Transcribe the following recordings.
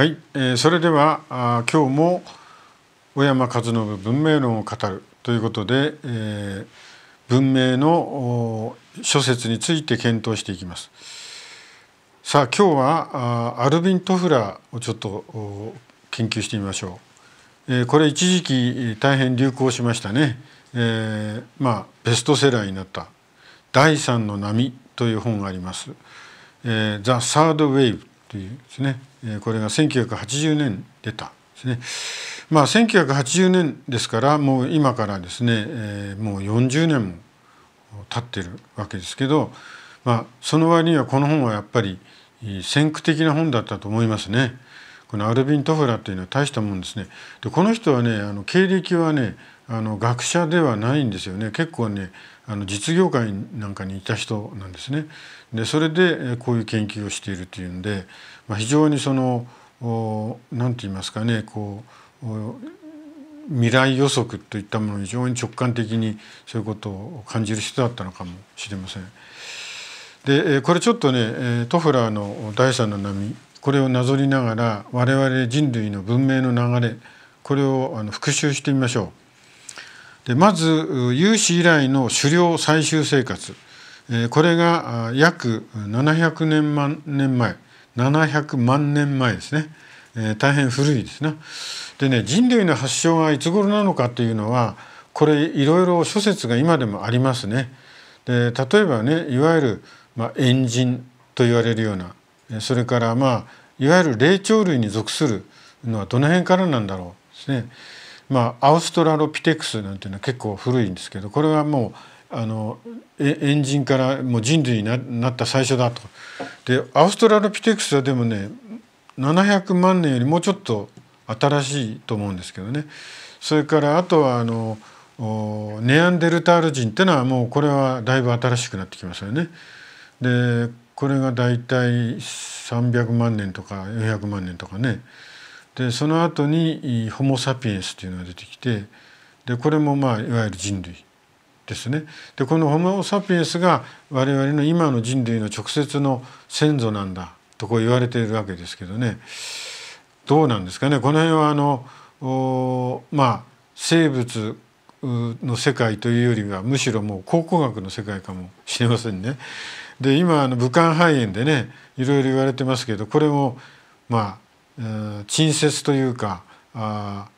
はい、えー、それではあ今日も小山和信文明論を語るということで、えー、文明の諸説について検討していきます。さあ今日はあアルビン・トフラーをちょっと研究してみましょう。えー、これ一時期大変流行しましたね。えー、まあベストセラーになった「第三の波」という本があります。えー、The Third Wave というですねこれが1980年出たですね。まあ1980年ですからもう今からですね、えもう40年も経ってるわけですけど、まあ、その割にはこの本はやっぱり先駆的な本だったと思いますね。このアルビン・トフラというのは大したもんですね。でこの人はねあの経歴はねあの学者ではないんですよね結構ねあの実業界なんかにいた人なんですね。でそれでこういう研究をしているというんで、まあ、非常にその何て言いますかねこう未来予測といったものを非常に直感的にそういうことを感じる人だったのかもしれません。でこれちょっとねトフラーの「第三の波」これをなぞりながら我々人類の文明の流れこれをあの復習してみましょう。でまず有史以来の狩猟最終生活これが約700年万年前700万年前ですね、え大変古いですね。でね人類の発祥がいつ頃なのかというのはこれいろいろ諸説が今でもありますね。で例えばねいわゆる、まあ、エンジンと言われるようなそれからまあいわゆる霊長類に属するのはどの辺からなんだろうですね。まあ、アウストラロピテクスなんていうのは結構古いんですけどこれはもうあのエジンからもう人類になった最初だと。でアウストラロピテクスはでもね700万年よりもうちょっと新しいと思うんですけどねそれからあとはあのネアンデルタール人ってのはもうこれはだいぶ新しくなってきますよね。でこれが大体300万年とか400万年とかねでその後にホモ・サピエンスっていうのが出てきてでこれもまあいわゆる人類ですね。でこのホモ・サピエンスが我々の今の人類の直接の先祖なんだとこう言われているわけですけどねどうなんですかねこの辺はあのまあ生物の世界というよりはむしろもう考古学の世界かもしれませんね。で今あの武漢肺炎でねいろいろ言われてますけどこれもまあ陳接というかあ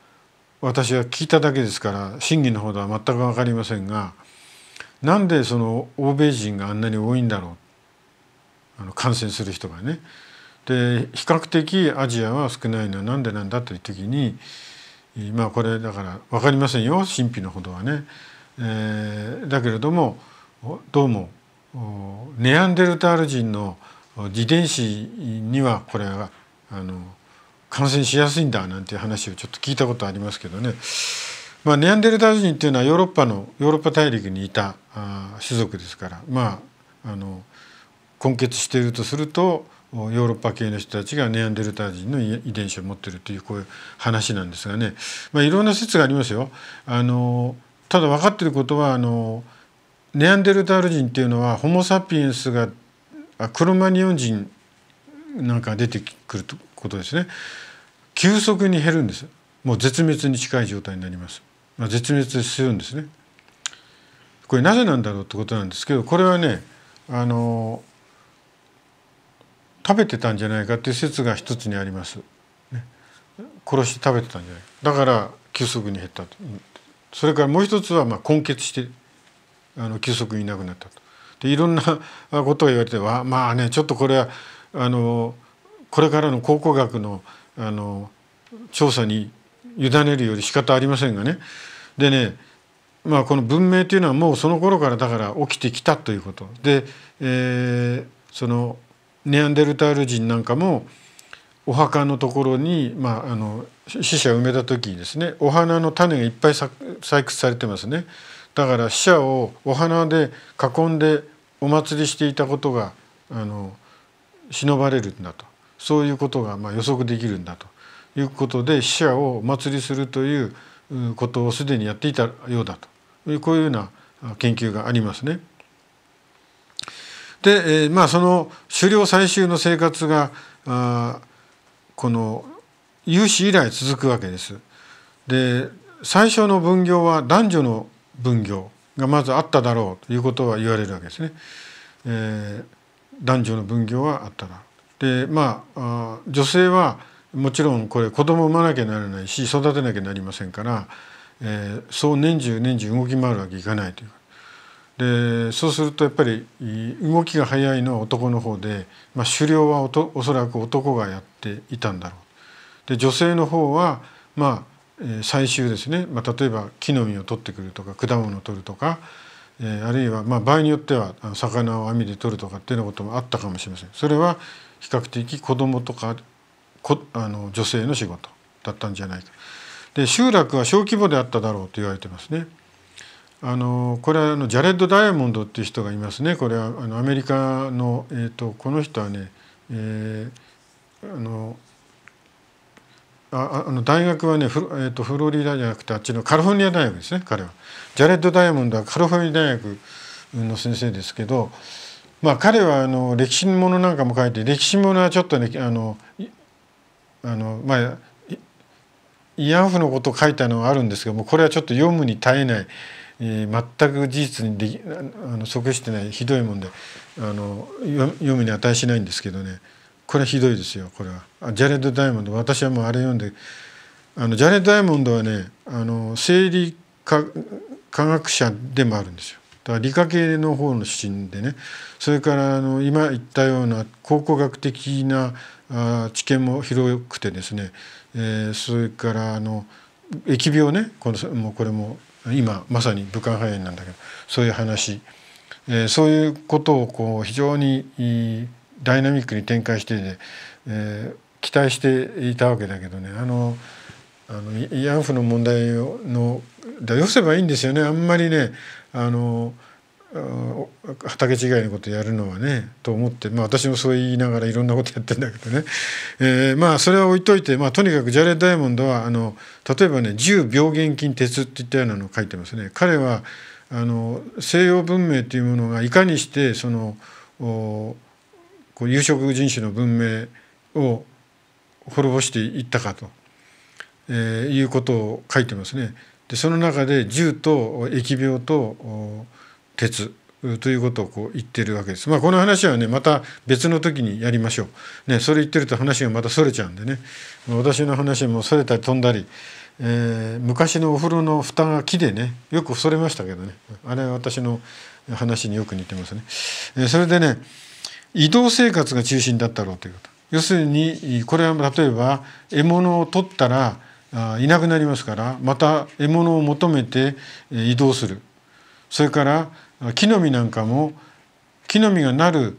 私は聞いただけですから真偽のほどは全く分かりませんがなんでその欧米人があんなに多いんだろうあの感染する人がね。で比較的アジアは少ないのはなんでなんだという時にまあこれだから分かりませんよ神秘のほどはね。えー、だけれどもどうもネアンデルタール人の遺伝子にはこれはあの感染しやすいんだなんていう話をちょっと聞いたことありますけどね。まあ、ネアンデルタル人っていうのはヨーロッパのヨーロッパ大陸にいたあ種族ですから、まあ、あの根結しているとするとヨーロッパ系の人たちがネアンデルタール人の遺伝子を持ってるというこういう話なんですがね、まあ、いろんな説がありますよ。あのただ分かってることはあのネアンデルタール人っていうのはホモ・サピエンスがクロマニオン人なんか出てくるとことですね急速に減るんですもう絶滅に近い状態になります。絶滅するんですね。これなぜなんだろうってことなんですけどこれはねあの食べてたんじゃないかっていう説が一つにあります。ね、殺して食べてたんじゃないだから急速に減ったそれからもう一つはまあ根血してあの急速にいなくなったと。でいろんな ことを言われてはまあねちょっとこれはあのこれからの考古学のあの調査に委ねるより仕方ありませんがねでねまあこの文明というのはもうその頃からだから起きてきたということで、えー、そのネアンデルタール人なんかもお墓のところに、まあ、あの死者を埋めた時にですねお花の種がいっぱい採掘されてますねだから死者をお花で囲んでお祭りしていたことがあの忍ばれるんだとそういうことがまあ予測できるんだということで死者をお祭りするということをすでにやっていたようだとこういうような研究がありますね。で、えー、まあその狩猟採集の生活があこの有史以来続くわけです。で最初の分業は男女の分業がまずあっただろうということは言われるわけですね。えー、男女の分業はあっただろう。でまあ女性はもちろんこれ子供産まなきゃならないし育てなきゃなりませんから、えー、そう年中年中動き回るわけいかないというでそうするとやっぱり動きが早いのは男の方で、まあ、狩猟はおとおそらく男がやっていたんだろうで女性の方はまあ、えー、採集ですね、まあ、例えば木の実を取ってくるとか果物を取るとか、えー、あるいは、まあ、場合によっては魚を網で取るとかっていうようなこともあったかもしれません。それは比較的子供とかこあの女性の仕事だったんじゃないかで集落は小規模であっただろうと言われてますね。あのこれはあのジャレッド・ダイヤモンドっていう人がいますねこれはあのアメリカの、えーと、この人はね、えー、あのああの大学はねフ,、えーと、とフロリダじゃなくてあっちのカリフォルニア大学ですね彼は。ジャレッド・ダイヤモンドはカリフォルニア大学の先生ですけど、まあ、彼はあの歴史ものなんかも書いて歴史ものはちょっとねあのあのまあ慰安婦のことを書いたのはあるんですけどもこれはちょっと読むに耐えない、えー、全く事実にであの即してないひどいもんであの読むに値しないんですけどねこれはひどいですよこれはジャレッド・ダイモンド私はもうあれ読んであのジャレッド・ダイモンドはねあの生理科科学者でもあるんですよ。だから理科系の方の指針でねそれからあの今言ったような考古学的な知見も広くてですね、えー、それからあの疫病ねこのもうこれも今まさに武漢肺炎なんだけどそういう話、えー、そういうことをこう非常にダイナミックに展開してえー、期待していたわけだけどねあのあの慰安婦の問題の出せばいいんですよねあんまりねあの畑違いのことやるのはねと思って、まあ、私もそう言いながらいろんなことやってるんだけどね、えー、まあそれは置いといて、まあ、とにかくジャレダイモンドはあの例えばね重病原菌鉄っていったようなのを書いてますね。彼はあの西洋文明というものがいかにしてそのこう有色人種の文明を滅ぼしていったかと、えー、いうことを書いてますね。でその中で銃と疫病と鉄ということをこう言ってるわけです。まあ、この話はねまた別の時にやりましょう。ね、それ言ってると話がまたそれちゃうんでね私の話もそれたり飛んだり、えー、昔のお風呂の蓋が木でねよくそれましたけどねあれは私の話によく似てますね。えー、それでね移動生活が中心だったろうということ。要するにこれは例えば獲物を取ったらいなくなりますからまた獲物を求めて移動するそれから木の実なんかも木の実がなる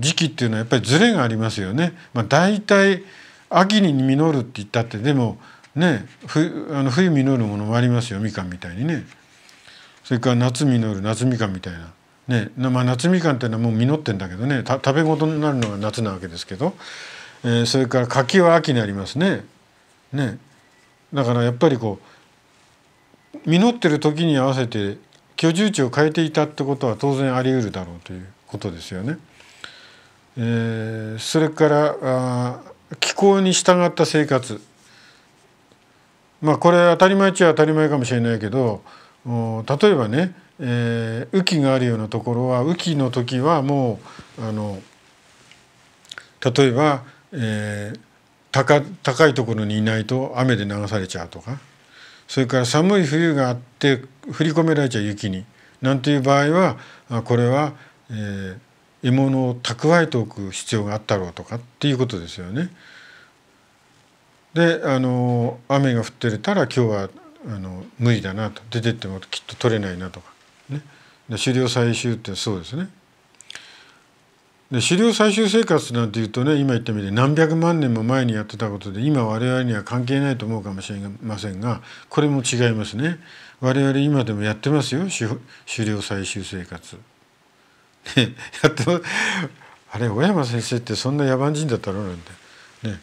時期っていうのはやっぱりずれがありますよね。まあ、大体秋に実るって言ったってでもね冬あの冬実るものもありますよみかんみたいにね。それから夏実る夏みかんみたいな。ねまあ、夏みかんっていうのはもう実ってんだけどね食べ事になるのが夏なわけですけど、えー、それから柿は秋になりますね。ねだからやっぱりこう実ってる時に合わせて居住地を変えていたってことは当然あり得るだろうということですよね。えー、それからあ気候に従った生活まあこれ当たり前っちゃ当たり前かもしれないけど例えばね、えー、雨季があるようなところは雨季の時はもうあの例えば、えー、高いところにいないと雨で流されちゃうとかそれから寒い冬があって振り込められちゃう雪になんていう場合はこれは、えー、獲物を蓄えておく必要があったろうとかっていうことですよね。であの雨が降ってたら今日はあの無理だなと出てってもきっと取れないなとかね。で狩猟採集ってそうですね。で狩猟採集生活なんていうとね今言ったみたいに何百万年も前にやってたことで今我々には関係ないと思うかもしれませんがこれも違いますね我々今でもやってますよ狩猟採集生活。ね、やっとあれ小山先生ってそんな野蛮人だったろうなんて、ね、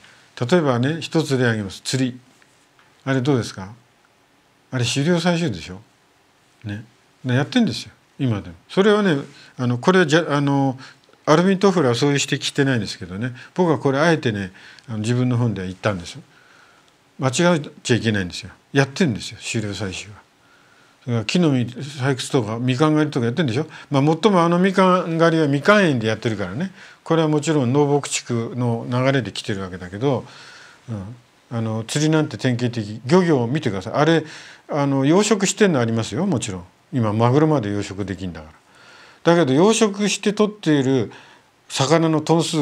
例えばね一つ例あげます釣りあれどうですかあれ狩猟採集でしょ、ね、やってんですよ今でもそれはねあのこれじゃあのアルミン・トフラはそういう指摘してないんですけどね僕はこれあえてね自分の本では言ったんです間違っちゃいけないんですよやってんですよ終了採取は。それ木の実採掘とかみかん狩りとかやってんでしょ、まあ、もっともあのみかん狩りはみかん園でやってるからねこれはもちろん農牧地区の流れで来てるわけだけど、うん、あの釣りなんて典型的漁業を見てくださいあれあの養殖してんのありますよもちろん今マグロまで養殖できんだから。だけど養殖して取っている魚のトン数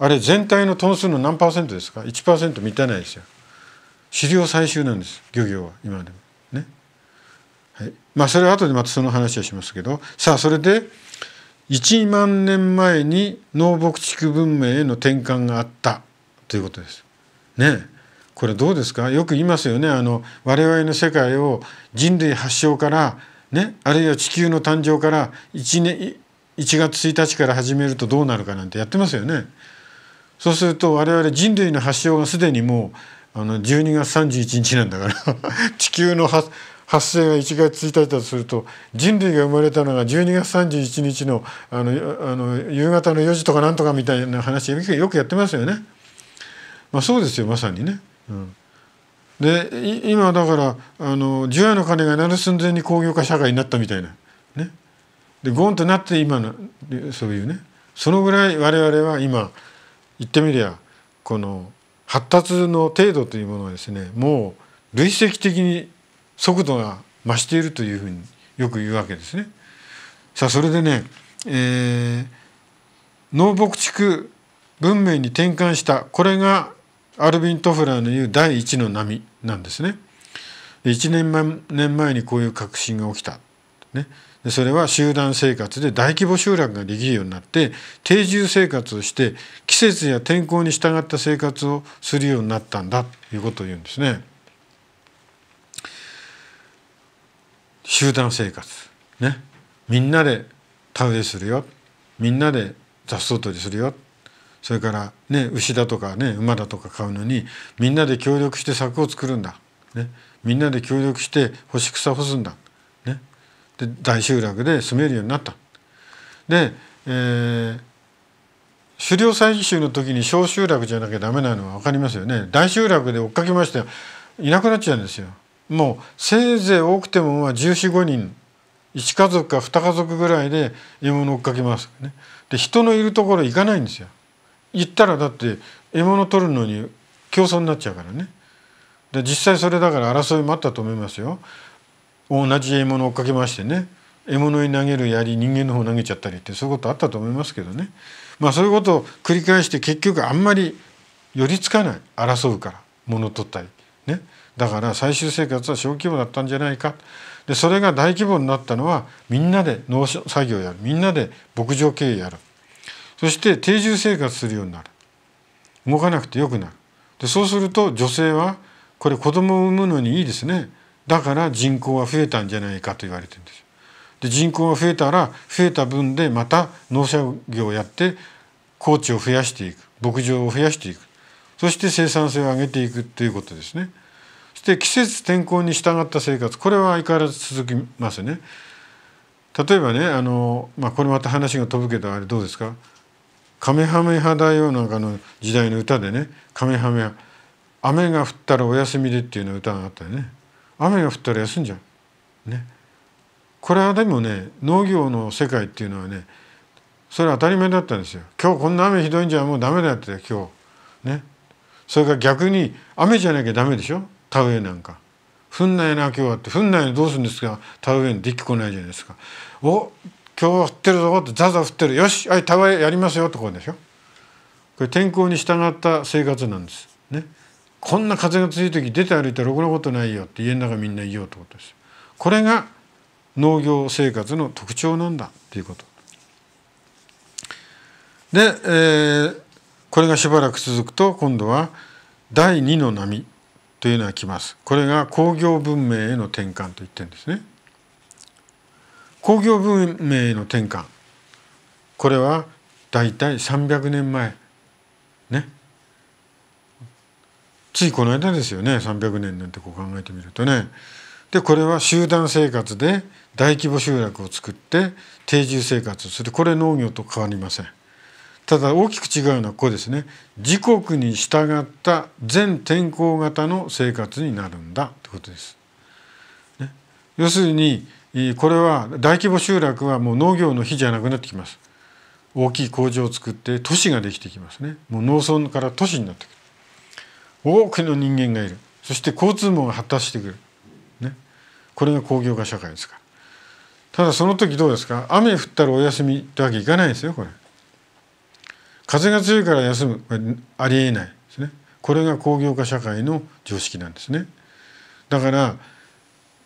あれ全体のトン数の何パーセントですか1%満たないですよ飼料採集なんです漁業は今でもねはいまあそれは後でまたその話はしますけどさあそれで1万年前に農牧畜文明への転換があったということですねこれどうですかよく言いますよねあの我々の世界を人類発祥からね、あるいは地球の誕生から1年1月1日から始めるとどうなるかなんてやってますよね。そうすると我々人類の発祥がすでにもうあの12月31日なんだから 地球の発生が1月1日だとすると人類が生まれたのが12月31日のあのあの夕方の4時とかなんとかみたいな話よくやってますよね。まあ、そうですよまさにね。うんで今だからあの除夜の鐘が鳴る寸前に工業化社会になったみたいなねでゴンとなって今のそういうねそのぐらい我々は今言ってみりゃこの発達の程度というものはですねもう累積的に速度が増しているというふうによく言うわけですね。さあそれでね、えー、農牧畜文明に転換したこれがアルビン・トフラーの言う第一の波なんですね。1年前年前にこういう革新が起きた、ね、でそれは集団生活で大規模集落ができるようになって定住生活をして季節や天候に従った生活をするようになったんだということを言うんですね。集団生活、ね、みんなで田植えするよみんなで雑草取りするよそれから、ね、牛だとか、ね、馬だとか買うのにみんなで協力して柵を作るんだ、ね、みんなで協力して干し草干すんだ、ね、で大集落で住めるようになった。で、えー、狩猟採集の時に小集落じゃなきゃダメなのは分かりますよね大集落で追っかけましていなくなっちゃうんですよ。もうせいぜい多くてもまあ1415人1家族か2家族ぐらいで獲物追っかけます、ね、で人のいるところ行かないんですよ。言ったらだって獲物取るのに競争になっちゃうからねで実際それだから争いもあったと思いますよ同じ獲物追っかけましてね獲物に投げる槍人間の方投げちゃったりってそういうことあったと思いますけどねまあそういうことを繰り返して結局あんまり寄りつかない争うから物取ったりねだから最終生活は小規模だったんじゃないかでそれが大規模になったのはみんなで農作業やるみんなで牧場経営やるそして定住生活するようになる動かなくてよくなるでそうすると女性はこれ子供を産むのにいいですねだから人口は増えたんじゃないかと言われてるんですよ。で人口が増えたら増えた分でまた農作業をやって耕地を増やしていく牧場を増やしていくそして生産性を上げていくということですね。そして季節天候に従った生活これは相変わらず続きますね。例えばねあの、まあ、これまた話が飛ぶけどあれどうですかカメハメ派だよなんかの時代の歌でね「カメハメハ雨が降ったらお休みで」っていうの歌があったよね雨が降ったら休んじゃうねこれはでもね農業の世界っていうのはねそれは当たり前だったんですよ今日こんな雨ひどいんじゃもうダメだって今日ねそれから逆に雨じゃなきゃダメでしょ田植えなんか降んないな今日はって降んないどうするんですか田植えにできこないじゃないですかお今日は降ってるぞってザザ降ってるよしあいたわやりますよとこうでしょこれ天候に従った生活なんです、ね、こんな風が強い時出て歩いてろくなことないよって家の中みんな言おうってことですこれが農業生活の特徴なんだっていうことで、えー、これがしばらく続くと今度は第2の波というのが来ますこれが工業文明への転換と言ってるんですね工業文明の転換これはだいたい300年前ねついこの間ですよね300年なんてこう考えてみるとね。でこれは集団生活で大規模集落を作って定住生活をするこれ農業と変わりません。ただ大きく違うのはここですね自国に従った全天候型の生活になるんだってことです。ね、要するにこれは大規模集落はもう農業の日じゃなくなってきます大きい工場を作って都市ができてきますねもう農村から都市になってくる多くの人間がいるそして交通網が発達してくる、ね、これが工業化社会ですからただその時どうですか雨降ったらお休みってわけいかないですよこれ風が強いから休むありえないですねこれが工業化社会の常識なんですねだから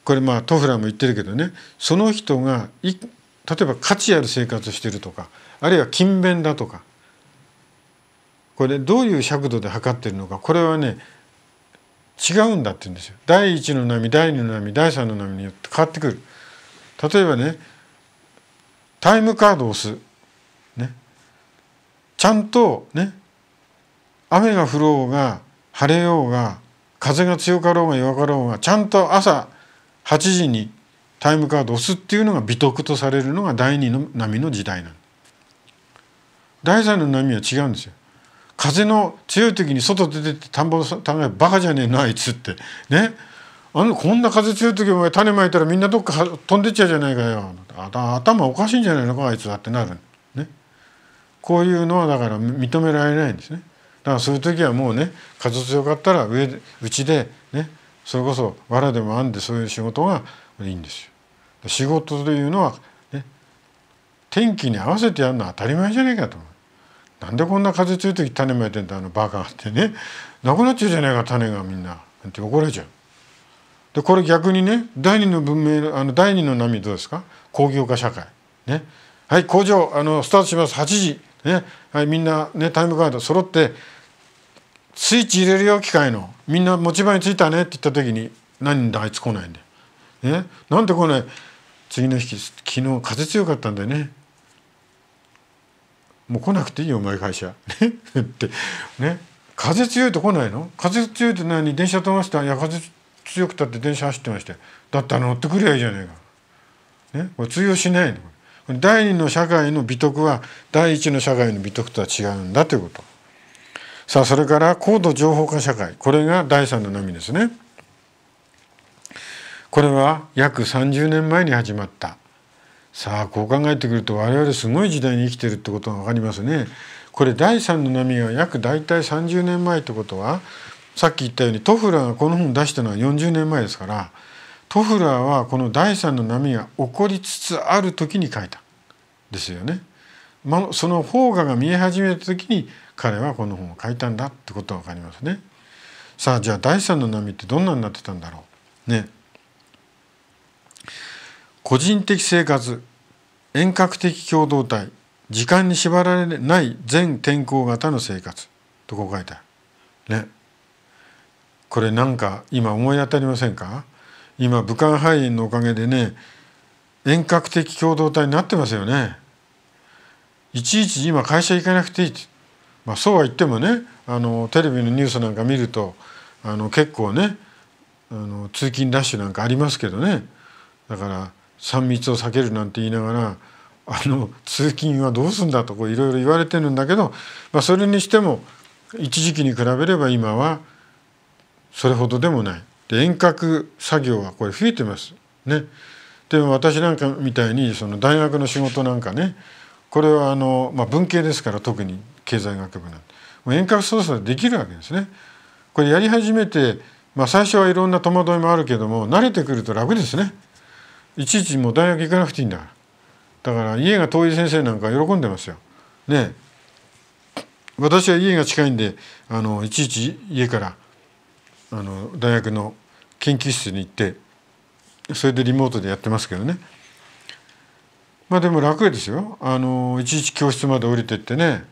これまあトフラーも言ってるけどねその人がい例えば価値ある生活してるとかあるいは勤勉だとかこれどういう尺度で測ってるのかこれはね違うんだって言うんですよ。第一の波第二の波第三の波によって変わってくる。例えばねタイムカードを押す。ね、ちゃんとね雨が降ろうが晴れようが風が強かろうが弱かろうがちゃんと朝8時にタイムカードを押すっていうのが美徳とされるのが第2の波の時代なの。第3の波は違うんですよ。風の強い時に外出てって田んぼを耕えバカじゃねえのあいつってねあのこんな風強い時お前種まいたらみんなどっか飛んでっちゃうじゃないかよ頭おかしいんじゃないのかあいつはってなる、ね、こういうのはだから認められないんですねだからそういう時はもうね風強かったら上うちでねそれこそ藁でも編んでそういう仕事がいいんですよ。仕事というのは、ね、天気に合わせてやるのは当たり前じゃないかと思う。なんでこんな風強い時種まいてんだあのバカってねなくなっちゃうじゃないか種がみんななんて怒られちゃう。でこれ逆にね第二の文明あの第二の波どうですか工業化社会。ね、はい工場あのスタートします8時、ねはい、みんな、ね、タイムカード揃ってスイッチ入れるよ機械のみんな持ち場についたねって言った時に何であいつ来ないんだよ、ね、なんで来ない次の日昨日風強かったんだよねもう来なくていいよお前会社ってね風強いと来ないの風強いと何電車飛ましたいや風強くたって電車走ってましただったら乗ってくりゃいいじゃないか、ね、これ通用しないの第二の社会の美徳は第一の社会の美徳とは違うんだということさあそれから高度情報化社会これが第三の波ですね。これは約30年前に始まったさあこう考えてくると我々すごい時代に生きてるってことが分かりますね。これ第三の波が約大体30年前ってことはさっき言ったようにトフラーがこの本を出したのは40年前ですからトフラーはこの第三の波が起こりつつある時に書いたですよね。その方がが見え始めた時に彼はこの本を書いたんだってことは分かりますね。さあじゃあ第三の波ってどんなになってたんだろうね。個人的生活遠隔的共同体時間に縛られない全天候型の生活とこう書いてある。ね。これなんか今思い当たりませんか今武漢肺炎のおかげでね遠隔的共同体になってますよね。いちいち今会社行かなくていいまあ、そうは言ってもねあのテレビのニュースなんか見るとあの結構ねあの通勤ラッシュなんかありますけどねだから3密を避けるなんて言いながらあの通勤はどうすんだといろいろ言われてるんだけど、まあ、それにしても一時期に比べれば今はそれほどでもない。で遠隔作業はこれ増えてます。ね、でも私なんかみたいにその大学の仕事なんかねこれはあの、まあ、文系ですから特に経済学部なんもう遠隔操作できるわけですね。これやり始めて、まあ、最初はいろんな戸惑いもあるけども慣れてくると楽ですね。いちいちもう大学行かなくていいんだからだから家が遠い先生なんか喜んでますよ。ね私は家が近いんであのいちいち家からあの大学の研究室に行ってそれでリモートでやってますけどね。まあでも楽ですよあのいちいち教室まで降りてってね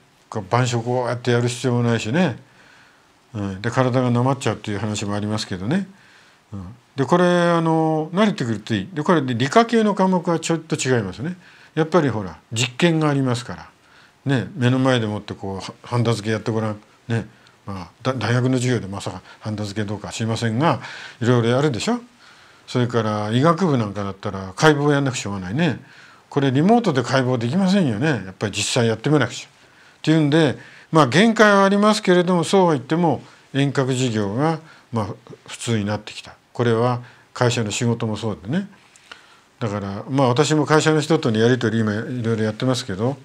晩食をやってやる必要もないしね、うん、で体がなまっちゃうっていう話もありますけどね、うん、でこれあの慣れてくるといいでこれ理科系の科目はちょっと違いますねやっぱりほら実験がありますから、ね、目の前でもってこうはんだ付けやってごらんねまあ、大学の授業でまさかはんだ付けどうか知りませんがいろいろやるでしょそれから医学部なんかだったら解剖やんなくしょうがないね。これリモートで解剖できませんよねやっぱり実際やってみなくちゃ。っていうんでまあ限界はありますけれどもそうは言っても遠隔事業がま普通になってきたこれは会社の仕事もそうでねだからまあ私も会社の人とのやり取り今いろいろやってますけど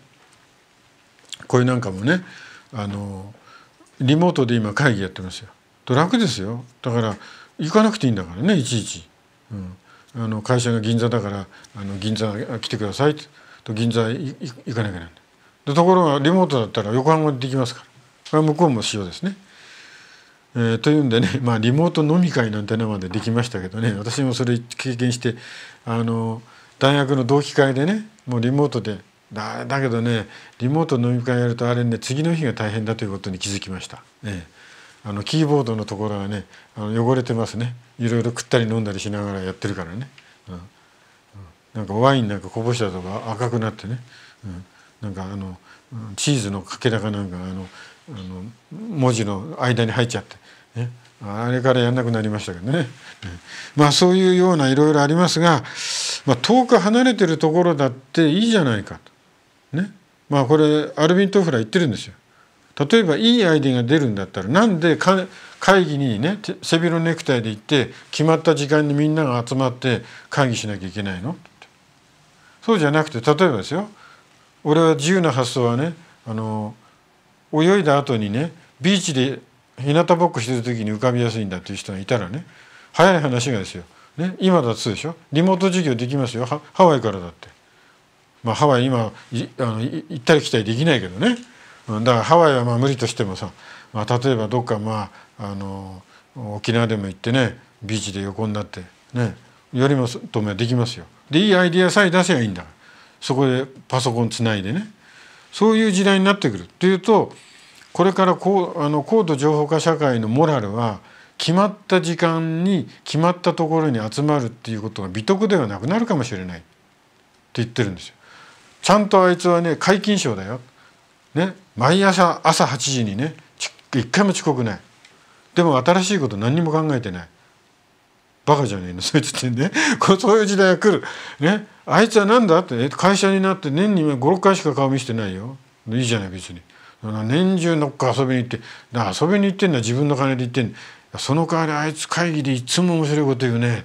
これなんかもねあのリモートで今会議やってますよ。と楽ですよだから行かなくていいんだからねいちいち。うんあの会社が銀座だからあの銀座来てくださいと銀座行かなきゃいけないでところがリモートだったら横浜できますからこれは向こうも仕様ですね。えー、というんでね、まあ、リモート飲み会なんてのまでできましたけどね私もそれ経験してあの大学の同期会でねもうリモートでだだけどねリモート飲み会やるとあれね次の日が大変だということに気づきました。ええあのキーボードのところはねあの汚れてますねいろいろ食ったり飲んだりしながらやってるからね、うん、なんかワインなんかこぼしたとか赤くなってね、うん、なんかあのチーズのかけらかなんかあのあの文字の間に入っちゃって、ね、あれからやんなくなりましたけどね、まあそういうようないろいろありますが、まあ、遠く離れてるところだっていいじゃないかとねまあこれアルビン・トフラ言ってるんですよ。例えばいいアイデアが出るんだったらなんで会議にね背広ネクタイで行って決まった時間にみんなが集まって会議しなきゃいけないのそうじゃなくて例えばですよ俺は自由な発想はねあの泳いだ後にねビーチで日向ぼっこしてる時に浮かびやすいんだっていう人がいたらね早い話がですよ、ね、今だとそうでしょリモート授業できますよハワイからだって。まあ、ハワイ今あの行ったり来たりできないけどねだからハワイはまあ無理としてもさ、まあ、例えばどっかまああの沖縄でも行ってねビーチで横になってねよりも止めできますよ。でいいアイデアさえ出せばいいんだそこでパソコンつないでねそういう時代になってくるっていうとこれからこうあの高度情報化社会のモラルは決まった時間に決まったところに集まるっていうことが美徳ではなくなるかもしれないって言ってるんですよ。ちゃんとあいつはね皆勤賞だよね、毎朝朝8時にね一回も遅刻ないでも新しいこと何にも考えてないバカじゃねえのそいつってねそういう時代が来る、ね、あいつは何だって会社になって年に56回しか顔見せてないよいいじゃない別に年中のっか遊びに行って遊びに行ってんだ自分の金で行ってんのその代わりあいつ会議でいつも面白いこと言うね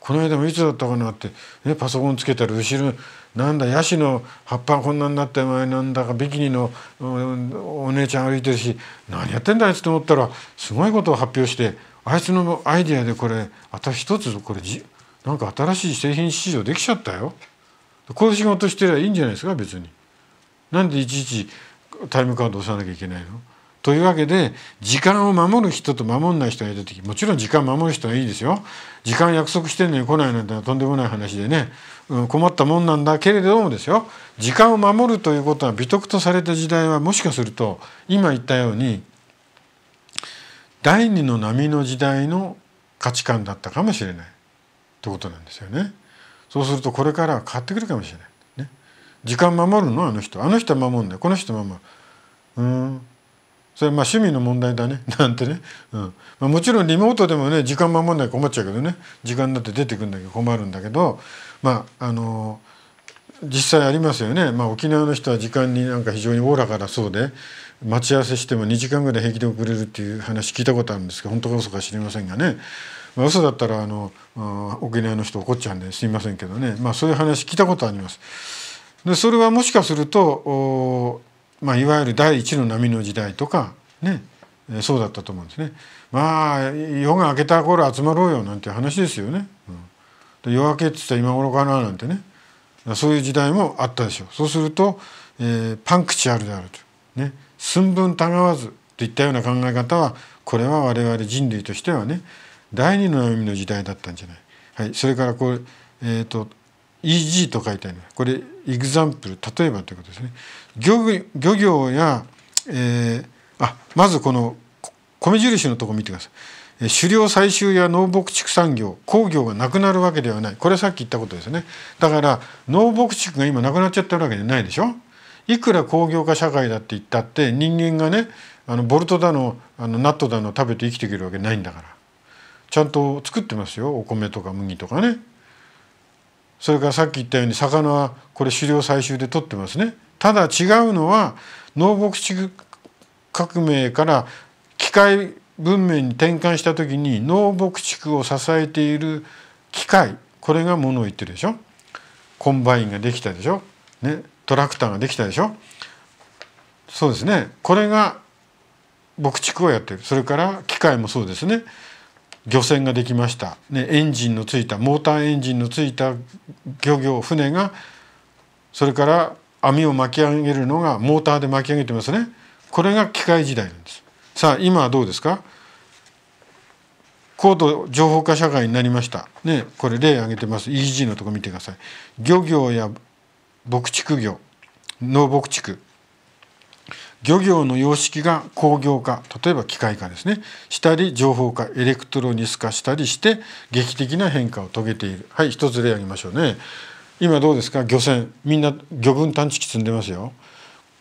この間もいつだったかなって、ね、パソコンつけたら後ろなんだヤシの葉っぱこんなになってお前なんだかビキニのお姉ちゃん歩いてるし何やってんだあいつと思ったらすごいことを発表してあいつのアイディアでこれあ一つこれじなんか新しい製品市場できちゃったよ。こういう仕事してりゃいいんじゃないですか別に。なんでいちいちタイムカード押さなきゃいけないのというわけで時間を守る人と守んない人がいて時もちろん時間守る人はいいですよ時間約束してんのに来ないなんてとんでもない話でね、うん、困ったもんなんだけれどもですよ時間を守るということは美徳とされた時代はもしかすると今言ったように第二の波の時代の価値観だったかもしれないってことなんですよね。そうするとこれからは変わってくるかもしれない。ね、時間守るのあの人あの人守るんだこの人守る。うんそれはまあ趣味の問題だね なんてね、うんまあ、もちろんリモートでもね時間守んない困っちゃうけどね時間だって出てくんだけど困るんだけどまああの実際ありますよね、まあ、沖縄の人は時間になんか非常におおらかだそうで待ち合わせしても2時間ぐらい平気で遅れるっていう話聞いたことあるんですけど本当か嘘か知りませんがね、ま嘘だったらあの沖縄の人怒っちゃうんですいませんけどね、まあ、そういう話聞いたことあります。でそれはもしかするとまあ、いわゆる第一の波の時代とかねそうだったと思うんですね。まあ夜が明けた頃集まろうよなんて話ですよね。うん、夜明けっつったら今頃かななんてねそういう時代もあったでしょう。そうすると、えー、パンクチュアルであると。ね、寸分たがわずといったような考え方はこれは我々人類としてはね第二の波の時代だったんじゃない。はい、それからこれ、えーと EG と書いてあるこれ example 例えばということですね漁業や、えー、あまずこの米印のとこ見てください狩猟採集や農牧畜産業工業がなくなるわけではないこれはさっき言ったことですねだから農牧畜が今なくなっちゃってるわけじゃないでしょいくら工業化社会だって言ったって人間がねあのボルトだのあのナットだの食べて生きていけるわけないんだからちゃんと作ってますよお米とか麦とかねそれからさっき言ったように魚はこれ狩猟採集で取ってますね。ただ違うのは農牧畜革命から機械文明に転換した時に農牧畜を支えている機械これがものを言ってるでしょコンバインができたでしょ、ね、トラクターができたでしょそうですねこれが牧畜をやってるそれから機械もそうですね漁船ができました、ね、エンジンのついたモーターエンジンのついた漁業船がそれから網を巻き上げるのがモーターで巻き上げてますねこれが機械時代なんですさあ今はどうですか高度情報化社会になりました、ね、これ例挙げてます EG のとこ見てください漁業や牧畜業農牧畜漁業の様式が工業化例えば機械化ですねしたり情報化エレクトロニス化したりして劇的な変化を遂げているはい一つ例挙げましょうね今どうですか漁船みんな魚群探知機積んでますよ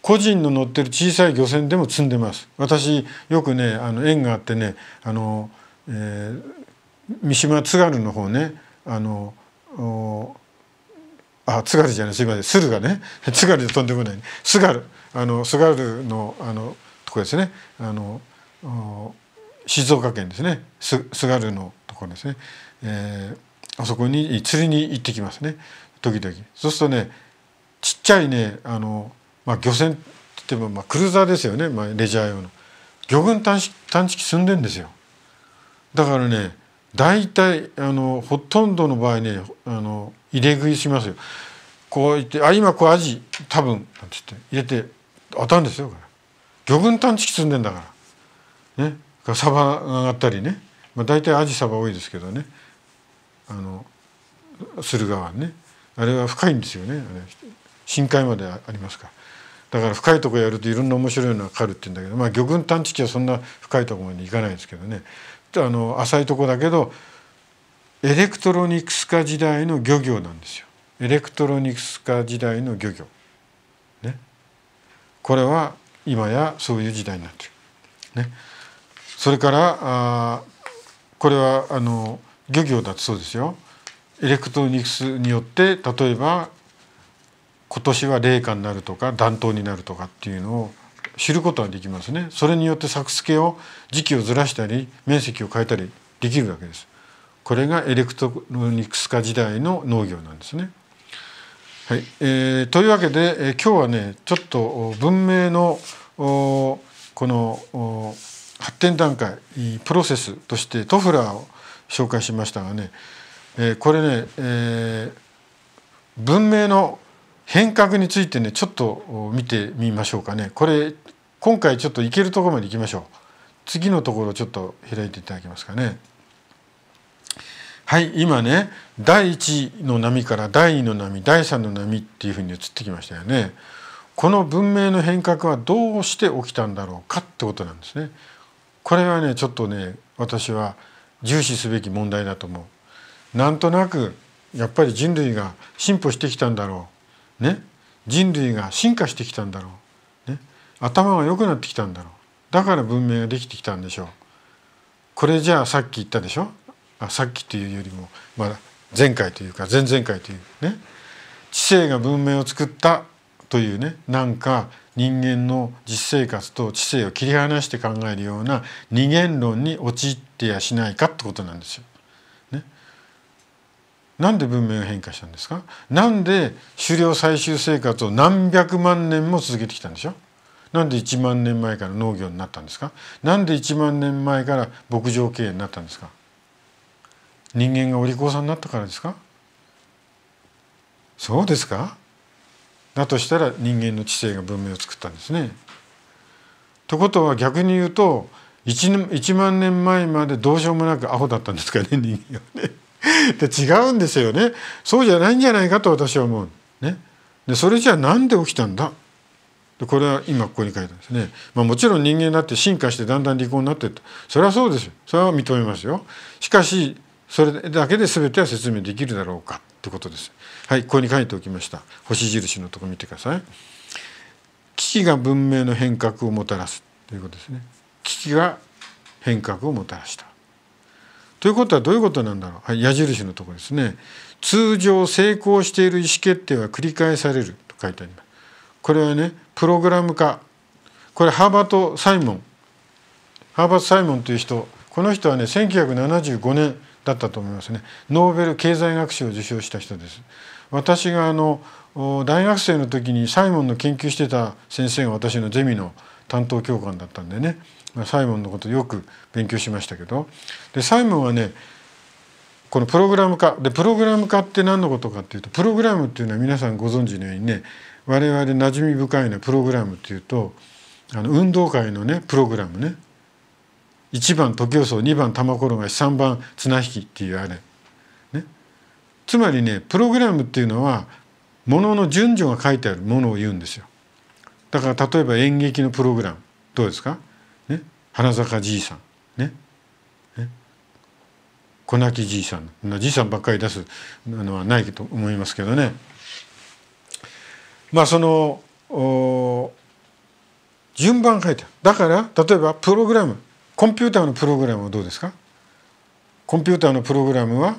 個人の乗ってる小さい漁船でも積んでます私よくねあの縁があってねあの、えー、三島津軽の方ねあのあ津軽じゃないすいません駿河ね 津軽でとんでもない、ね、津軽あのスガルのあのとこですねあの静岡県ですねす菅ルのところですね、えー、あそこに釣りに行ってきますね時々そうするとねちっちゃいねあの、まあ、漁船って言っても、まあ、クルーザーですよね、まあ、レジャー用の魚群探知探知機積んでんですよだからね大体あのほとんどの場合ねあの入れ食いしますよこう言って「あ今こうアジ多分」なんて言って入れて当たるんですよこれ魚群探知機積んでんだから。ね。サバがあったりね。まあ、大体アジサバ多いですけどね。あの駿河湾ね。あれは深いんですよね。あれ深海までありますから。だから深いとこやるといろんな面白いのがかかるって言うんだけど、まあ、魚群探知機はそんな深いとこまで行かないですけどねあの浅いとこだけどエレクトロニクス化時代の漁業なんですよエレクトロニクス化時代の漁業。これは今やそういう時代になってる。ね、それからあこれはあの漁業だとそうですよ。エレクトロニクスによって例えば今年は冷夏になるとか暖冬になるとかっていうのを知ることはできますねそれによって作付けを時期をずらしたり面積を変えたりできるわけですこれがエレクトロニクス化時代の農業なんですねはいえー、というわけで、えー、今日はねちょっと文明のこの発展段階プロセスとしてトフラーを紹介しましたがね、えー、これね、えー、文明の変革についてねちょっと見てみましょうかねこれ今回ちょっといけるところまでいきましょう次のところちょっと開いていただけますかね。はい今ね第1の波から第2の波第3の波っていうふうに移ってきましたよね。この文明の変革はどうして起きたんだろうかってことなんですね。これはねちょっとね私は重視すべき問題だと思う。なんとなくやっぱり人類が進歩してきたんだろう。ね人類が進化してきたんだろう。ね頭が良くなってきたんだろう。だから文明ができてきたんでしょう。これじゃあさっき言ったでしょあさっきというよりも、まあ、前回というか前々回というね知性が文明を作ったというねなんか人間の実生活と知性を切り離して考えるような二元論に陥ってやしないかってことなんですよ。ね、なんで文明が変化したんですかなんで狩猟採集生活を何百万年も続けてきたんでしょなんで1万年前から農業になったんですかなんで1万年前から牧場経営になったんですか人間がお利口さんになったからですかそうですかだとしたら人間の知性が文明を作ったんですね。ということは逆に言うと 1, 1万年前までどうしようもなくアホだったんですかね 人間はね。で違うんですよね。そうじゃないんじゃないかと私は思う。ね、でそれじゃあなんで起きたんだでこれは今ここに書いてですね、まあ、もちろん人間だって進化してだんだん利口になってったそれはそうですよそれは認めますよしかしそれだけで全ては説明できるだろうかってことです。はい、ここに書いておきました。星印のとこ見てください。危機が文明の変革をもたらすということですね。危機が変革をもたらした。ということはどういうことなんだろう。はい、矢印のとこですね。通常成功している意思決定は繰り返されると書いてあります。これはね、プログラム化。これハーバート・サイモン。ハーバート・サイモンという人、この人はね、1975年だったと思いますねノーベル経済学賞を受賞した人です私があの大学生の時にサイモンの研究してた先生が私のゼミの担当教官だったんでね、まあ、サイモンのことよく勉強しましたけどでサイモンはねこのプログラム化でプログラム化って何のことかっていうとプログラムっていうのは皆さんご存知のようにね我々馴染み深いのはプログラムっていうとあの運動会のねプログラムね1番時予想2番玉転がし3番綱引きっていうあれ、ね、つまりねプログラムっていうのはものの順序が書いてあるものを言うんですよだから例えば演劇のプログラムどうですか、ね、花坂じいさんねね小泣きじいさんじいさんばっかり出すのはないと思いますけどねまあその順番書いてあるだから例えばプログラムコンピューターのプログラムはどうですかコンピューターのプログラムは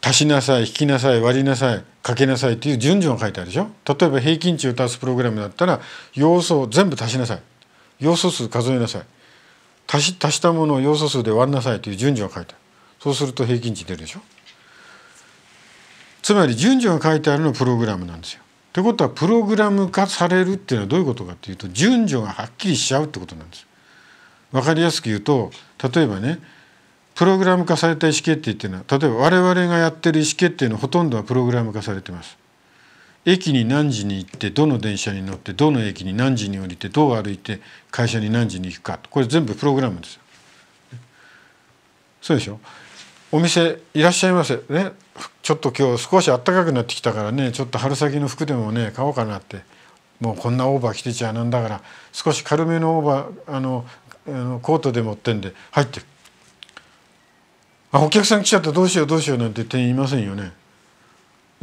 足しなさい引きなさい割りなさいかけなさいという順序が書いてあるでしょ例えば平均値を足すプログラムだったら要素を全部足しなさい要素数数えなさい足し足したものを要素数で割りなさいという順序が書いてあるそうすると平均値出るでしょつまり順序が書いてあるのプログラムなんですよということはプログラム化されるっていうのはどういうことかっていうと順序がはっきりしちゃうってことなんです。わかりやすく言うと例えばねプログラム化された意思決定っていうのは例えば我々がやってる意思決定のほとんどはプログラム化されてます。駅に何時に行ってどの電車に乗ってどの駅に何時に降りてどう歩いて会社に何時に行くかこれ全部プログラムですよ。そうでしょお店いらっしゃいませねちょっと今日少し暖かくなってきたからねちょっと春先の服でもね買おうかなってもうこんなオーバー着てちゃなんだから少し軽めのオーバーあのあのコートでもってんで入ってあお客さん来ちゃったどうしようどうしようなんて店員いませんよね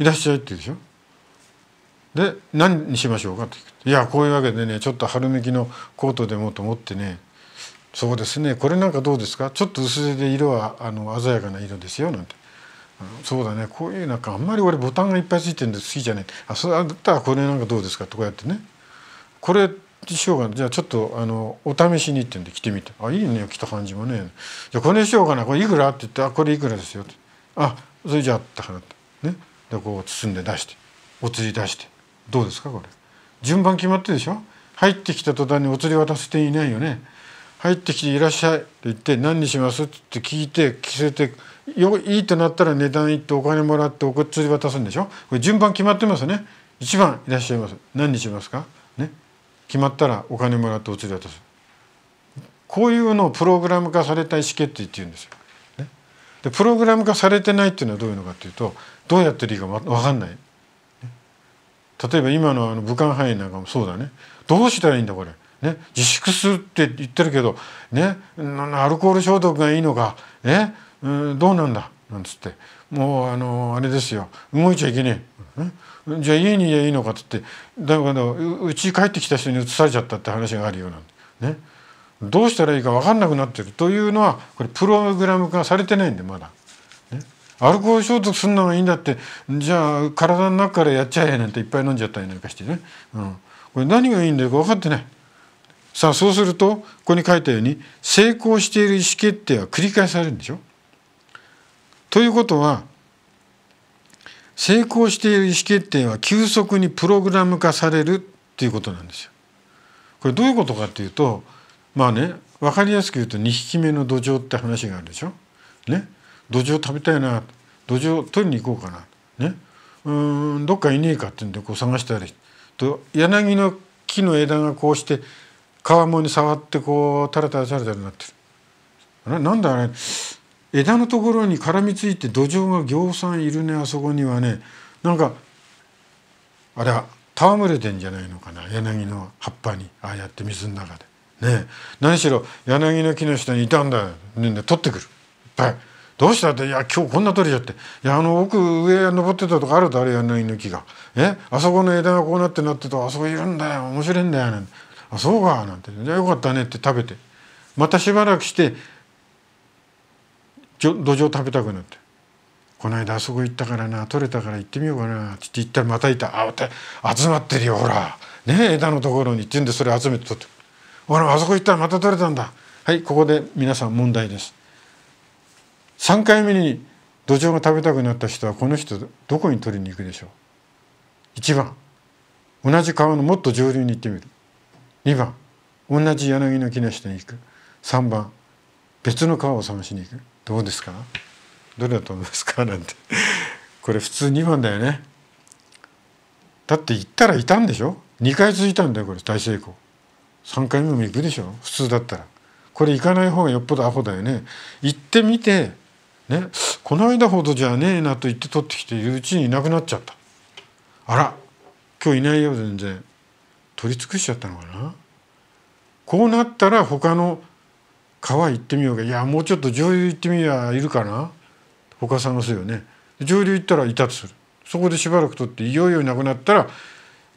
いらっしゃいって言うでしょで何にしましょうかっていやこういうわけでねちょっと春めきのコートでもと思ってねそうですねこれなんかどうですかちょっと薄手で色はあの鮮やかな色ですよなんてそうだねこういうなんかあんまり俺ボタンがいっぱいついてるんで好きじゃないあそれだったらこれなんかどうですかとこうやってねこれしょうがじゃあちょっとあのお試しにってんで着てみてあいいね着た感じもねじゃあこれしようかなこれいくらって言ってあこれいくらですよってあそれじゃあって払ってねでこう包んで出してお釣り出してどうですかこれ順番決まってでしょ入ってきた途端にお釣り渡していないよね入ってきていらっしゃい」って言って「何にします?」って聞いて着せてよいいとなったら値段行ってお金もらってお釣り渡すんでしょこれ順番決まってますね1番いらっしゃいます何にしますかね決まったらお金もらってお釣り渡すこういうのをプログラム化された意思決定っていうんですよ。ね、でプログラム化されてないっていうのはどういうのかっていうとどうやっていいか分かんない。ね、例えば今のあの武漢肺炎なんかもそうだねどうしたらいいんだこれね、自粛するって言ってるけど、ね、アルコール消毒がいいのか、ね、うんどうなんだなんつってもうあのあれですよ動いちゃいけねえ。じゃあ家にいいのかってってだからうち帰ってきた人にうつされちゃったって話があるよなんねどうしたらいいか分かんなくなってるというのはこれプログラム化されてないんでまだ、ね、アルコール消毒するのがいいんだってじゃあ体の中からやっちゃえなんていっぱい飲んじゃったりなんかしてね、うん、これ何がいいんだよか分かってない。さあそうするとここに書いたように成功している意思決定は繰り返されるんでしょということは成功している意思決定は急速にプログラム化されるっていうことなんですよ。これどういうことかというとまあね分かりやすく言うと2匹目の土壌って話があるでしょ。ね土壌食べたいな土壌取りに行こうかな。ねうんどっかいねえかってんでこう探したりと柳の木の枝がこうして皮もに触ってこうタラタラタラタラなってるなんだあれ枝のところに絡みついて土壌がぎょうさんいるねあそこにはねなんかあれは戯れてんじゃないのかな柳の葉っぱにああやって水の中で。ね何しろ柳の木の下にいたんだよ、ね、取ってくるいっぱい。どうしたって「いや今日こんな取れちゃっていやあの奥上登ってたとこあるだろ柳の木がえあそこの枝がこうなってなってとあそこいるんだよ面白いんだよ」なんて「あそうか」なんて「じゃあよかったね」って食べてまたしばらくして土壌食べたくなって「この間あそこ行ったからな取れたから行ってみようかな」って言ったらまたいた「あ集まってるよほらね枝のところに」って言うんでそれ集めて取って「ほらあそこ行ったらまた取れたんだ」はいここで皆さん問題です。3回目に土壌が食べたくなった人はこの人どこに取りに行くでしょう1番同じ川のもっと上流に行ってみる2番同じ柳の木の下に行く3番別の川を探しに行くどうですかどれだと思いますか なんてこれ普通2番だよねだって行ったらいたんでしょ2回続いたんだよこれ大成功3回目も行くでしょ普通だったらこれ行かない方がよっぽどアホだよね行ってみてねこの間ほどじゃねえなと言って取ってきているうちにいなくなっちゃったあら今日いないよ全然取り尽くしちゃったのかなこうなったら他の川行ってみようかいやもうちょっと上流行ってみりゃいるかな他探すよね上流行ったらいたとするそこでしばらく取っていよいよなくなったら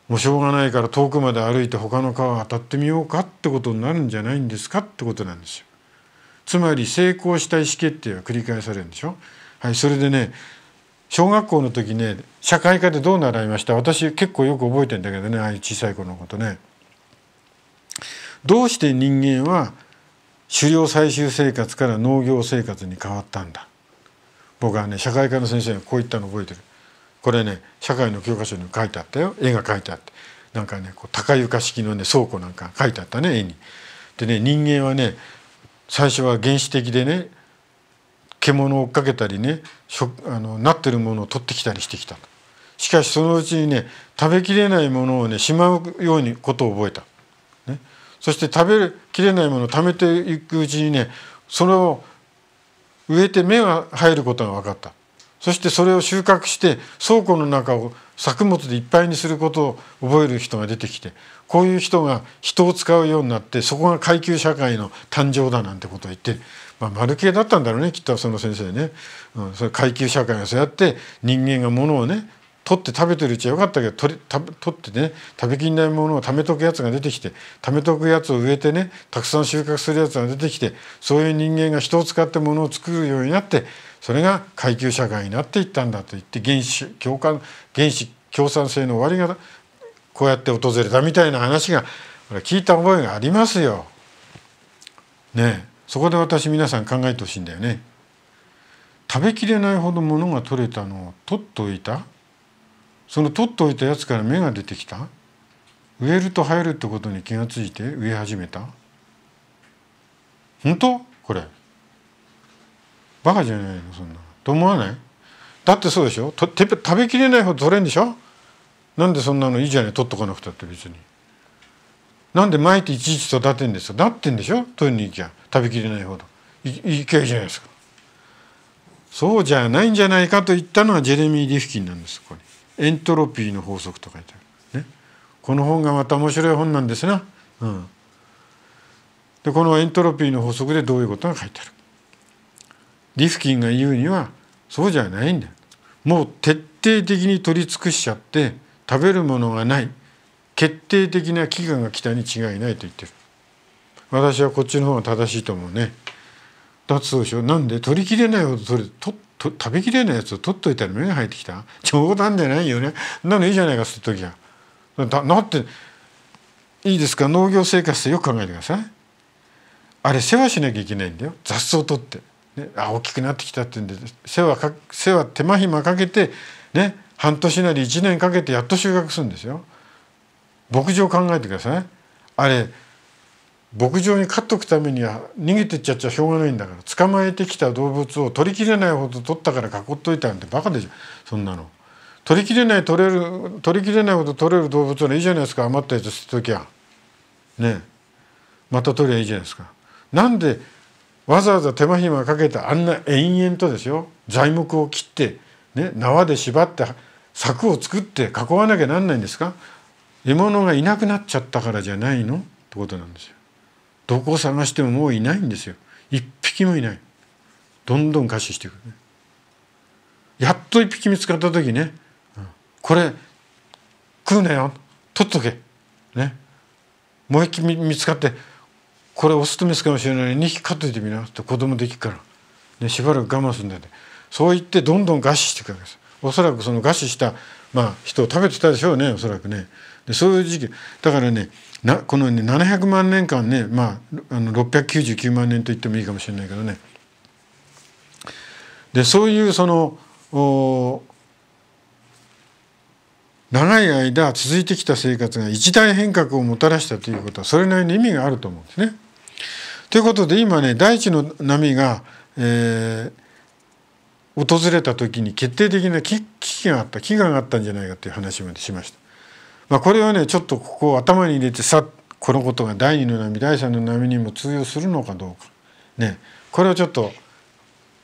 もうしょうがないから遠くまで歩いて他の川渡ってみようかってことになるんじゃないんですかってことなんですよ。つまり成功した意思決定は繰り返されるんでしょ。はい、それでね小学校の時ね社会科でどう習いました私結構よく覚えてんだけどねああいう小さい子のことね。どうして人間は狩猟採集生活から農業生活に変わったんだ僕はね社会科の先生がこう言ったの覚えてるこれね社会の教科書に書いてあったよ絵が書いてあってなんかねこう高床式のね倉庫なんか書いてあったね絵に。でね人間はね最初は原始的でね獣を追っかけたりねあのなってるものを取ってきたりしてきたしかしそのうちにね食べきれないものをねしまうようにことを覚えた、ね、そして食べきれないものを貯めていくうちにねそれを植えて芽が入ることが分かったそしてそれを収穫して倉庫の中を作物でいっぱいにすることを覚える人が出てきてこういう人が人を使うようになってそこが階級社会の誕生だなんてことを言ってまあ、丸系だったんだろうねきっとその先生ね、うん、それ階級社会がそうやって人間がものをね取って食べてるうちはよかったけど取り取ってね食べきれないものを貯めとくやつが出てきて貯めとくやつを植えてねたくさん収穫するやつが出てきてそういう人間が人を使ってものを作るようになってそれが階級社会になっていったんだと言って原始共感原始共産性の終わりがこうやって訪れたみたいな話が聞いた覚えがありますよ。ねえ。そこで私皆さん考えてほしいんだよね。食べきれないほど物が取れたのを取っておいたその取っておいたやつから芽が出てきた植えると生えるってことに気がついて植え始めた本当これバカじゃないのそんなと思わないだってそうでしょとて食べきれないほど取れんでしょなんでそんなのいいじゃない取っとかなくたって別になんで巻いていちいち育てんですよなってんでしょ取りに行きゃ食べきれないほどいいけるじゃないですかそうじゃないんじゃないかと言ったのはジェレミー・リフキンなんですこエントロピーの法則と書いてある、ね、この本がまた面白い本なんですな、うん、でこのエントロピーの法則でどういうことが書いてあるリフキンが言うにはそうじゃないんだよもう徹底的に取り尽くしちゃって食べるものがない決定的な飢餓が来たに違いないと言ってる私はこっちの方が正しいと思うね。だってそうでしょなんで取りきれないほど取れとと食べきれないやつを取っといたら目が入ってきた冗談じゃないよねなのいいじゃないかするときはだだっていいですか農業生活ってよく考えてくださいあれ世話しなきゃいけないんだよ雑草を取って、ね、あ大きくなってきたって言うんで世話か世話手間暇かけてね半年なり1年かけてやっと収穫するんですよ牧場考えてくださいあれ牧場に飼っとくためには逃げてっちゃっちゃしょうがないんだから捕まえてきた動物を取りきれないほど取ったから囲っといたなんてバカでしょそんなの。取りきれない取れる取りきれないほど取れる動物はいいじゃないですか余ったやつ捨てときゃねまた取りゃいいじゃないですか。なんでわざわざ手間暇かけたあんな延々とですよ材木を切って、ね、縄で縛って柵を作って囲わなきゃなんないんですか獲物がいなくなっちゃったからじゃないのってことなんですよ。どこを探してももういないんですよ一匹もいないどんどん餓死していく、ね、やっと一匹見つかった時ね、うん、これ食うなよ取っとけねもう一匹見つかってこれオスとメスかもしれない二匹飼っといてみなって子供できるから、ね、しばらく我慢するんだよねそう言ってどんどん餓死していくわけですおそらくその餓死した、まあ、人を食べてたでしょうねおそらくねでそういう時期だからねなこの、ね、700万年間ね、まあ、あの699万年と言ってもいいかもしれないけどねでそういうその長い間続いてきた生活が一大変革をもたらしたということはそれなりに意味があると思うんですね。ということで今ね大地の波が、えー、訪れた時に決定的な危機があった飢餓があったんじゃないかという話までしました。まあ、これはねちょっとここを頭に入れてさこのことが第二の波第三の波にも通用するのかどうか、ね、これをちょっと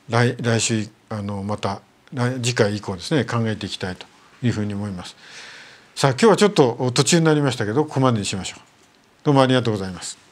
来来週あのまた次回以降ですね考えていきたいというふうに思います。さあ今日はちょっと途中になりましたけどここまでにしましょう。どうもありがとうございます。